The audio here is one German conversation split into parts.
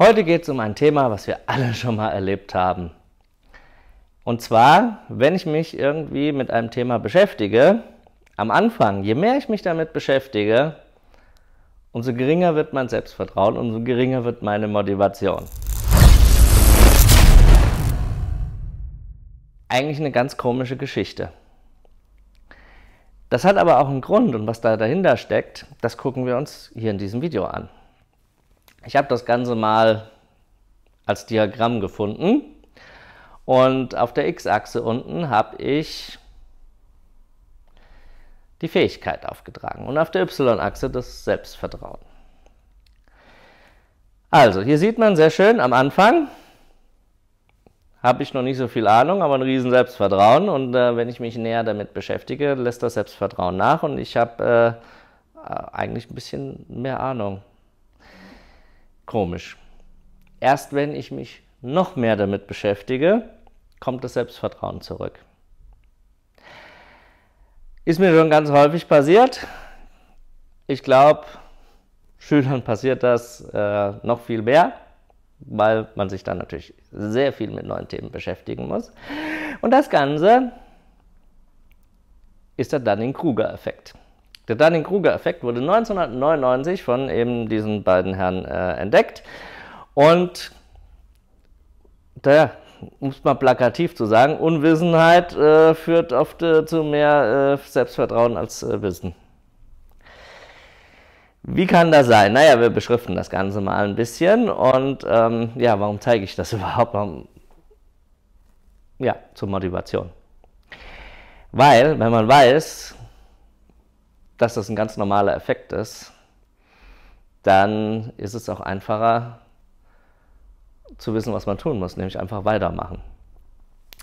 Heute geht es um ein Thema, was wir alle schon mal erlebt haben. Und zwar, wenn ich mich irgendwie mit einem Thema beschäftige, am Anfang, je mehr ich mich damit beschäftige, umso geringer wird mein Selbstvertrauen, umso geringer wird meine Motivation. Eigentlich eine ganz komische Geschichte. Das hat aber auch einen Grund und was da dahinter steckt, das gucken wir uns hier in diesem Video an. Ich habe das Ganze mal als Diagramm gefunden und auf der x-Achse unten habe ich die Fähigkeit aufgetragen und auf der y-Achse das Selbstvertrauen. Also, hier sieht man sehr schön am Anfang, habe ich noch nicht so viel Ahnung, aber ein riesen Selbstvertrauen und äh, wenn ich mich näher damit beschäftige, lässt das Selbstvertrauen nach und ich habe äh, äh eigentlich ein bisschen mehr Ahnung komisch. Erst wenn ich mich noch mehr damit beschäftige, kommt das Selbstvertrauen zurück. Ist mir schon ganz häufig passiert. Ich glaube, Schülern passiert das äh, noch viel mehr, weil man sich dann natürlich sehr viel mit neuen Themen beschäftigen muss. Und das Ganze ist der Dunning-Kruger-Effekt. Der Dunning-Kruger-Effekt wurde 1999 von eben diesen beiden Herren äh, entdeckt. Und da, um es mal plakativ zu sagen, Unwissenheit äh, führt oft äh, zu mehr äh, Selbstvertrauen als äh, Wissen. Wie kann das sein? Naja, wir beschriften das Ganze mal ein bisschen. Und ähm, ja, warum zeige ich das überhaupt? Ja, zur Motivation. Weil, wenn man weiß, dass das ein ganz normaler Effekt ist, dann ist es auch einfacher zu wissen, was man tun muss, nämlich einfach weitermachen.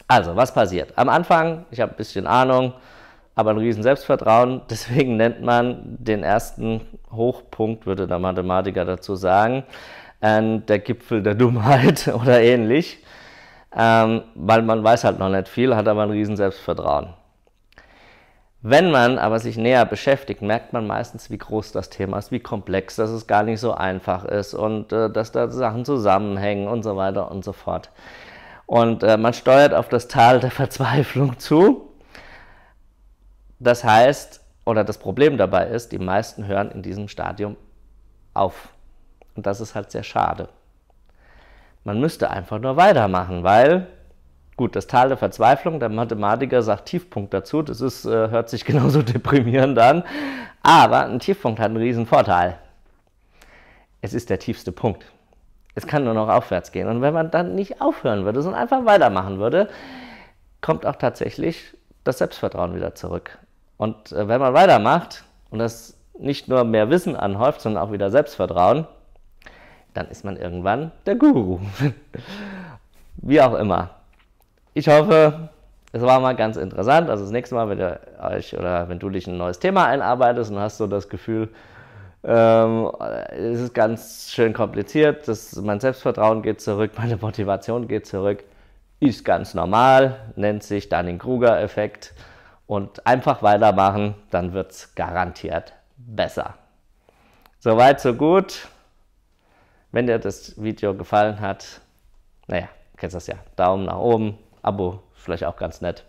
Also, was passiert? Am Anfang, ich habe ein bisschen Ahnung, aber ein riesen Selbstvertrauen, deswegen nennt man den ersten Hochpunkt, würde der Mathematiker dazu sagen, äh, der Gipfel der Dummheit oder ähnlich, ähm, weil man weiß halt noch nicht viel, hat aber ein riesen Selbstvertrauen. Wenn man aber sich näher beschäftigt, merkt man meistens, wie groß das Thema ist, wie komplex, dass es gar nicht so einfach ist und äh, dass da Sachen zusammenhängen und so weiter und so fort. Und äh, man steuert auf das Tal der Verzweiflung zu. Das heißt, oder das Problem dabei ist, die meisten hören in diesem Stadium auf. Und das ist halt sehr schade. Man müsste einfach nur weitermachen, weil Gut, das Tal der Verzweiflung, der Mathematiker sagt Tiefpunkt dazu, das ist, äh, hört sich genauso deprimierend an, aber ein Tiefpunkt hat einen riesen Vorteil. Es ist der tiefste Punkt. Es kann nur noch aufwärts gehen. Und wenn man dann nicht aufhören würde, sondern einfach weitermachen würde, kommt auch tatsächlich das Selbstvertrauen wieder zurück. Und äh, wenn man weitermacht und das nicht nur mehr Wissen anhäuft, sondern auch wieder Selbstvertrauen, dann ist man irgendwann der Guru. Wie auch immer ich hoffe, es war mal ganz interessant. Also das nächste Mal, wenn ihr euch oder wenn du dich in ein neues Thema einarbeitest und hast so das Gefühl, ähm, es ist ganz schön kompliziert, das, mein Selbstvertrauen geht zurück, meine Motivation geht zurück, ist ganz normal, nennt sich dann den kruger effekt und einfach weitermachen, dann wird es garantiert besser. Soweit, so gut. Wenn dir das Video gefallen hat, naja, kennst das ja, Daumen nach oben, Abo, vielleicht auch ganz nett.